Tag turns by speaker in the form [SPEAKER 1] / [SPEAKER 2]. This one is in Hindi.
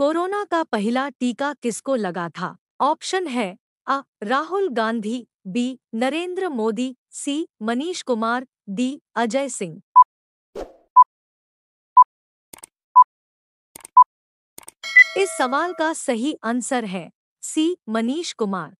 [SPEAKER 1] कोरोना का पहला टीका किसको लगा था ऑप्शन है A Rahul Gandhi B Narendra Modi C Manish Kumar D Ajay Singh इस सवाल का सही आंसर है सी मनीष कुमार